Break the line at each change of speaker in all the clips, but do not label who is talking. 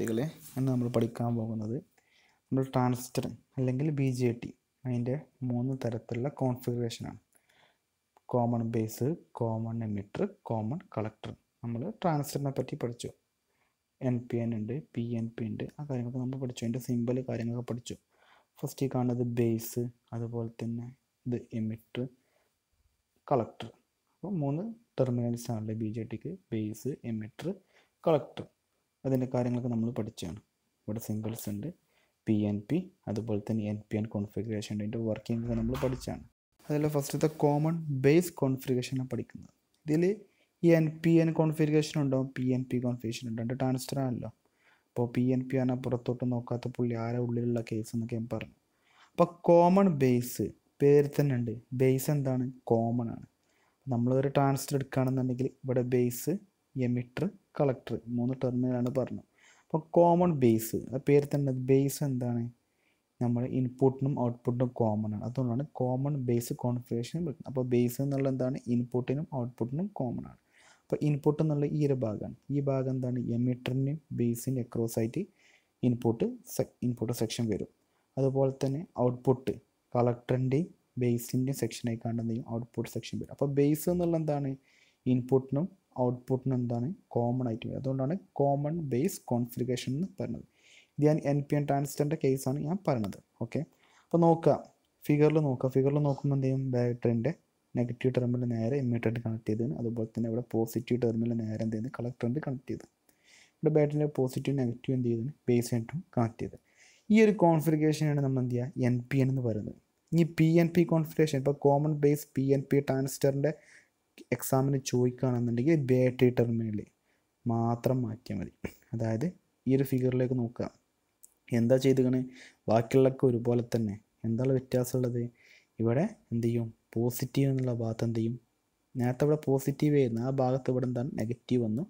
വ്യവസ്ഥകളെ ആണ് നമ്മൾ പഠിക്കാൻ പോകുന്നത് നമ്മൾ ട്രാൻസിസ്റ്റർ അല്ലെങ്കിൽ ബി ജെ ടി അതിൻ്റെ മൂന്ന് തരത്തിലുള്ള കോൺഫിഗറേഷനാണ് common base common emitter common collector നമ്മൾ ട്രാൻസിസ്റ്ററിനെ പറ്റി പഠിച്ചു എൻ പി എൻ ഉണ്ട് പി എൻ പി ഉണ്ട് ആ കാര്യങ്ങളൊക്കെ നമ്മൾ പഠിച്ചു അതിൻ്റെ സിമ്പിൾ കാര്യങ്ങളൊക്കെ പഠിച്ചു ഫസ്റ്റ് ഈ കാണുന്നത് ബേസ് അതുപോലെ തന്നെ ഇത് എമിറ്റർ കളക്ടർ അപ്പോൾ മൂന്ന് ആണല്ലേ ബി ജെ ടിക്ക് ബേസ് എമിറ്റർ കളക്ടർ അതിൻ്റെ കാര്യങ്ങളൊക്കെ നമ്മൾ പഠിച്ചതാണ് ഇവിടെ സിംഗിൾസ് ഉണ്ട് പി എൻ പി അതുപോലെ തന്നെ എൻ പി എൻ കോൺഫിഗറേഷൻ ഉണ്ട് ഇതിൻ്റെ വർക്കിംഗ് നമ്മൾ പഠിച്ചാണ് അതിൽ ഫസ്റ്റത്തെ കോമൺ ബേസ് കോൺഫിഗറേഷനാണ് പഠിക്കുന്നത് ഇതിൽ ഈ എൻ പി എൻ കോൺഫിഗറേഷൻ ഉണ്ടോ പി എൻ പി കോൺഫിഗറേഷൻ ഉണ്ടാവും ട്രാൻസ്ഫർ ആണല്ലോ അപ്പോൾ പി എൻ പി ആണ് പുറത്തോട്ട് നോക്കാത്ത പുള്ളി ആരെ ഉള്ളിലുള്ള കേസ് എന്നൊക്കെ ഞാൻ പറഞ്ഞു അപ്പോൾ കോമൺ ബേസ് പേര് തന്നെ ഉണ്ട് ബേസ് എന്താണ് കോമൺ ആണ് നമ്മളൊരു ട്രാൻസ്ഫർ എടുക്കുകയാണെന്നുണ്ടെങ്കിൽ ഇവിടെ ബേസ് എമിറ്റർ കളക്ടർ മൂന്ന് ടെർമിനലാണ് പറഞ്ഞത് അപ്പോൾ കോമൺ ബേസ് ആ പേര് തന്നെ ബേസ് എന്താണ് നമ്മൾ ഇൻപുട്ടിനും ഔട്ട്പുട്ടിനും കോമൺ ആണ് അതുകൊണ്ടാണ് കോമൺ ബേസ് കോൺഫിഗറേഷൻ വെക്കുന്നത് അപ്പോൾ ബേസ് എന്നുള്ളത് എന്താണ് ഇൻപുട്ടിനും ഔട്ട്പുട്ടിനും കോമൺ ആണ് അപ്പോൾ ഇൻപുട്ട് എന്നുള്ള ഈ ഒരു ഭാഗമാണ് ഈ ഭാഗം എന്താണ് എമിറ്ററിൻ്റെയും ബേസിൻ്റെ അക്രോസ് ആയിട്ട് ഇൻപുട്ട് ഇൻപുട്ട് സെക്ഷൻ വരും അതുപോലെ തന്നെ ഔട്ട്പുട്ട് കളക്ടറിൻ്റെയും ബേസിൻ്റെയും സെക്ഷനായി കാണുന്നതും ഔട്ട്പുട്ട് സെക്ഷൻ വരും അപ്പോൾ ബേസ് എന്നുള്ള എന്താണ് ഇൻപുട്ടിനും ഔട്ട്പുട്ടിന് എന്താണ് കോമൺ ആയിട്ട് വരും അതുകൊണ്ടാണ് കോമൺ ബേസ് കോൺഫിഗേഷൻ എന്ന് പറയുന്നത് ഇത് ഞാൻ എൻ പി എൻ ട്രാൻസ്റ്റൻ്റെ കേസാണ് ഞാൻ പറയുന്നത് ഓക്കെ അപ്പോൾ നോക്കുക ഫിഗറിൽ നോക്കുക ഫിഗറിൽ നോക്കുമ്പോൾ എന്ത് ചെയ്യും ബാറ്ററിൻ്റെ നെഗറ്റീവ് ടെർമിൽ നേരെ ഇമ്മീഡിയറ്റ് കണക്ട് ചെയ്തതിന് അതുപോലെ തന്നെ ഇവിടെ പോസിറ്റീവ് ടെർമിൽ നേരെ എന്ത് ചെയ്യുന്നത് കളക്ടറിൻ്റെ കണക്ട് ചെയ്ത് ഇവിടെ ബാറ്ററിൻ്റെ പോസിറ്റീവ് നെഗറ്റീവ് എന്ത് ചെയ്തതിന് ബേസ് ആയിട്ടും കണക്ട് ചെയ്ത് ഈ ഒരു കോൺഫിഗേഷനാണ് നമ്മൾ എന്ത് ചെയ്യുക എൻ പി എൻ എന്ന് പറയുന്നത് ഇനി പി എൻ പി കോൺഫിഗേഷൻ ഇപ്പോൾ common base P N P ട്രാൻസ്റ്ററിൻ്റെ എക്സാമിന് ചോദിക്കുകയാണെന്നുണ്ടെങ്കിൽ ബേട്ടി ടെർമിനൽ മാത്രം മാറ്റിയാൽ മതി അതായത് ഈ ഒരു ഫിഗറിലേക്ക് നോക്കുക എന്താ ചെയ്തുകണേ ബാക്കിയുള്ളതൊക്കെ ഒരുപോലെ തന്നെ എന്താണ് വ്യത്യാസമുള്ളത് ഇവിടെ എന്ത് ചെയ്യും പോസിറ്റീവ് എന്നുള്ള ഭാഗത്ത് എന്ത് ചെയ്യും നേരത്തെ ഇവിടെ പോസിറ്റീവ് ആയിരുന്നു ആ ഭാഗത്ത് ഇവിടെ എന്താണ് നെഗറ്റീവ് വന്നു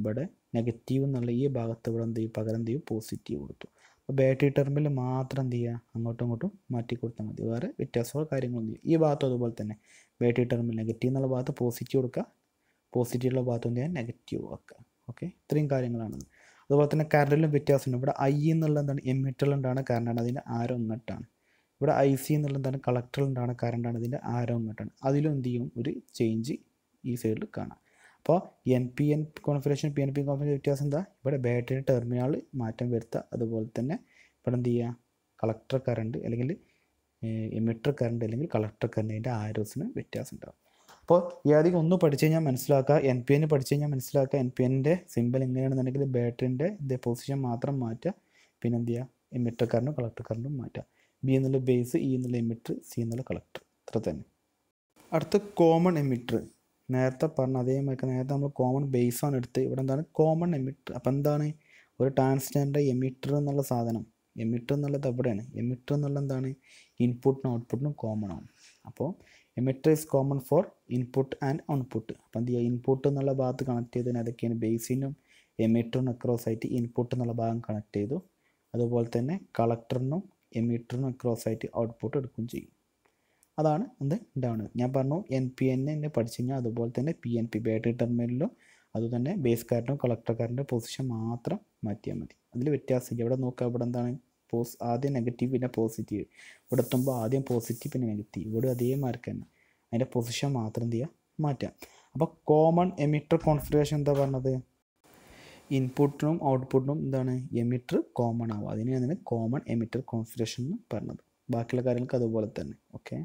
ഇവിടെ നെഗറ്റീവ് എന്നുള്ള ഈ ഭാഗത്ത് ഇവിടെ എന്ത് ചെയ്യും പകരം എന്ത് ചെയ്യും പോസിറ്റീവ് കൊടുത്തു അപ്പോൾ ബാറ്ററി ടെർമിൽ മാത്രം എന്ത് ചെയ്യുക അങ്ങോട്ടും ഇങ്ങോട്ടും മാറ്റി കൊടുത്താൽ മതി വേറെ വ്യത്യാസമോ കാര്യങ്ങളൊന്നും ഈ ഭാഗത്തും അതുപോലെ തന്നെ വേട്ടി ടെർമിൽ നെഗറ്റീവ് എന്നുള്ള ഭാഗത്ത് പോസിറ്റീവ് കൊടുക്കുക പോസിറ്റീവുള്ള ഭാഗത്ത് ഞാൻ നെഗറ്റീവ് ആക്കുക ഓക്കെ ഇത്രയും കാര്യങ്ങളാണ് അതുപോലെ തന്നെ കരണ്ടിലും വ്യത്യാസമുണ്ട് ഇവിടെ ഐ എന്നുള്ള എന്താണ് എമിറ്ററിലുണ്ടാണ് കറണ്ടാണ് അതിൻ്റെ ആരോ ഇങ്ങോട്ടാണ് ഇവിടെ ഐ സി എന്നുള്ള എന്താണ് കളക്ടറിലുണ്ടാണ് കറണ്ടാണ് അതിൻ്റെ ആരോ ഇങ്ങോട്ടാണ് അതിലും എന്ത് ചെയ്യും ഒരു ചേഞ്ച് ഈ സൈഡിൽ കാണാം അപ്പോൾ N P N configuration P N P configuration വ്യത്യാസം എന്താ ഇവിടെ ബാറ്ററി ടെർമിനൽ മാറ്റം വരുത്തുക അതുപോലെ തന്നെ ഇവിടെ എന്ത് ചെയ്യുക കളക്ടർ കറണ്ട് അല്ലെങ്കിൽ എമിറ്റർ കറണ്ട് അല്ലെങ്കിൽ കളക്ടർ കറണ്ടിൻ്റെ ആരോസിന് വ്യത്യാസം ഉണ്ടാകും അപ്പോൾ ഈ അധികം ഒന്ന് പഠിച്ചു കഴിഞ്ഞാൽ മനസ്സിലാക്കുക എൻ പി എന് പഠിച്ചു കഴിഞ്ഞാൽ മനസ്സിലാക്കുക എൻ പി എൻ്റെ സിമ്പിൾ എങ്ങനെയാണെന്നുണ്ടെങ്കിൽ ബാറ്ററിൻ്റെ ഇത് പൊസിഷൻ മാത്രം മാറ്റുക പിന്നെ എന്ത് ചെയ്യുക എമിറ്റർ കറണ്ടും കളക്ടർ കറണ്ടും മാറ്റുക ബി എന്നുള്ള ബേസ് ഇ e എന്നുള്ള എമിറ്റർ സി എന്നുള്ള കളക്ടർ ഇത്ര തന്നെ അടുത്ത കോമൺ എമിറ്റർ നേരത്തെ പറഞ്ഞ അതേമാതിരി നേരത്തെ നമ്മൾ കോമൺ ബേസാണ് എടുത്ത് ഇവിടെ എന്താണ് കോമൺ എമിറ്റർ അപ്പോൾ എന്താണ് ഒരു ട്രാൻസ്ജെൻഡർ എമിറ്റർ എന്നുള്ള സാധനം എമിറ്റർ എന്നുള്ളത് അവിടെയാണ് എമിറ്റർ എന്നുള്ളത് എന്താണ് ഇൻപുട്ടിനും ഔട്ട്പുട്ടിനും കോമൺ ആണ് അപ്പോൾ emitter is common for input and output അപ്പം എന്ത് ചെയ്യുക ഇൻപുട്ട് എന്നുള്ള ഭാഗത്ത് കണക്ട് ചെയ്തതിന് അതൊക്കെയാണ് ബേസിനും എമിറ്ററിനും അക്രോസ് ആയിട്ട് ഇൻപുട്ട് എന്നുള്ള ഭാഗം കണക്ട് ചെയ്തു അതുപോലെ തന്നെ കളക്ടറിനും എമിറ്ററിനും അക്രോസ് ആയിട്ട് ഔട്ട്പുട്ട് എടുക്കുകയും ചെയ്യും അതാണ് എന്ത് ഉണ്ടാവുന്നത് ഞാൻ പറഞ്ഞു എൻ പി എൻ എന്നെ പഠിച്ചു കഴിഞ്ഞാൽ അതുപോലെ തന്നെ പി എൻ പി ബാറ്ററി ടെർമിനലിലും അതുതന്നെ ബേസ് കറണ്ടും കളക്ടർ കറണ്ടും പൊസിഷൻ മാത്രം മാറ്റിയാൽ മതി അതിൽ വ്യത്യാസം ഇവിടെ നോക്കുക ഇവിടെ എന്താണ് പോസ് ആദ്യം നെഗറ്റീവ് പിന്നെ പോസിറ്റീവ് ഇവിടെ എത്തുമ്പോൾ ആദ്യം പോസിറ്റീവ് പിന്നെ നെഗറ്റീവ് ഇവിടെ അതേ മാർക്ക് തന്നെ അതിൻ്റെ പൊസിഷൻ മാത്രം എന്ത് ചെയ്യുക മാറ്റാം അപ്പോൾ കോമൺ എമിറ്റർ കോൺഫിഗറേഷൻ എന്താ പറഞ്ഞത് ഇൻപുട്ടിനും ഔട്ട്പുട്ടിനും എന്താണ് എമിറ്റർ കോമൺ ആവുക അതിനെയാണ് കോമൺ എമിറ്റർ കോൺഫിഗറേഷൻ എന്ന് പറഞ്ഞത് ബാക്കിയുള്ള കാര്യങ്ങൾക്ക് അതുപോലെ തന്നെ ഓക്കെ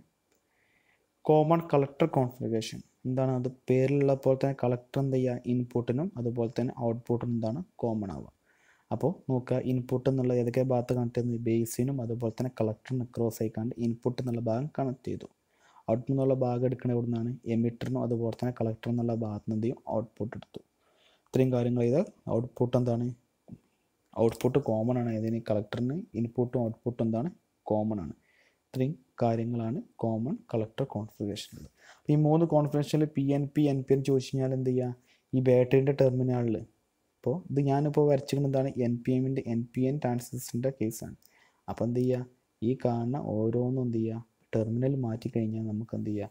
കോമൺ കളക്ടർ കോൺഫിഗറേഷൻ എന്താണ് അത് പേരിലുള്ള പോലെ തന്നെ കളക്ടർ എന്ത് ചെയ്യുക ഇൻപുട്ടിനും അതുപോലെ തന്നെ ഔട്ട്പുട്ടിനും എന്താണ് കോമൺ ആവുക അപ്പോൾ നോക്കുക ഇൻപുട്ട് എന്നുള്ള ഏതൊക്കെ ഭാഗത്ത് കണക്ട് ചെയ്യുന്നത് ബേസിനും അതുപോലെ തന്നെ കളക്ടറിനും ക്രോസ് ആയിക്കാണ്ട് ഇൻപുട്ട് എന്നുള്ള ഭാഗം കണക്ട് ചെയ്തു ഔട്ട്പുട്ട് എന്നുള്ള ഭാഗം എടുക്കുന്നത് എവിടെ നിന്നാണ് എമിറ്ററിനും അതുപോലെ തന്നെ കളക്ടർ എന്നുള്ള ഭാഗത്ത് നിന്ന് എന്തെയും ഔട്ട്പുട്ട് എടുത്തു ഇത്രയും കാര്യങ്ങൾ ചെയ്താൽ ഔട്ട്പുട്ട് എന്താണ് ഔട്ട്പുട്ട് കോമൺ ആണ് ഏതിന് കളക്ടറിന് ഇൻപുട്ടും ഔട്ട്പുട്ടും എന്താണ് കോമൺ ആണ് ഇത്രയും കാര്യങ്ങളാണ് കോമൺ കളക്ടർ കോൺഫിഗറേഷൻ അപ്പോൾ ഈ മൂന്ന് കോൺഫിഗറേഷനിൽ P N P N P എന്ന് ചോദിച്ചു കഴിഞ്ഞാൽ എന്ത് ചെയ്യുക ഈ ബാറ്ററിൻ്റെ ടെർമിനലിൽ അപ്പോൾ ഇത് ഞാനിപ്പോൾ വരച്ചിരിക്കുന്നതാണ് എൻ പി എമ്മിൻ്റെ എൻ പി എൻ ട്രാൻസിസ്റ്ററിൻ്റെ കേസാണ് അപ്പോൾ എന്ത് ചെയ്യുക ഈ കാണുന്ന ഓരോന്നും എന്ത് ചെയ്യുക ടെർമിനൽ മാറ്റി കഴിഞ്ഞാൽ നമുക്ക് എന്ത് ചെയ്യുക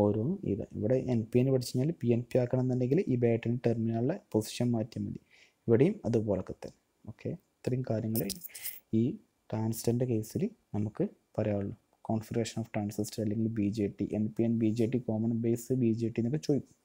ഓരോന്നും ഇത് ഇവിടെ എൻ പി എൻ പഠിച്ചു കഴിഞ്ഞാൽ പി എൻ പി ആക്കണം എന്നുണ്ടെങ്കിൽ ഈ ബാറ്ററി ടെർമിനലിലെ പൊസിഷൻ മാറ്റിയാൽ മതി ഇവിടെയും അതുപോലൊക്കെ തന്നെ ഓക്കെ ഇത്രയും കാര്യങ്ങൾ ഈ ട്രാൻസിസ്റ്ററിൻ്റെ കേസിൽ നമുക്ക് പറയാനുള്ളൂ കോൺഫിഗറേഷൻ ഓഫ് ട്രാൻസിസ്റ്റർ അല്ലെങ്കിൽ B J T N P N B J T common base B J T എന്നൊക്കെ ചോദിക്കും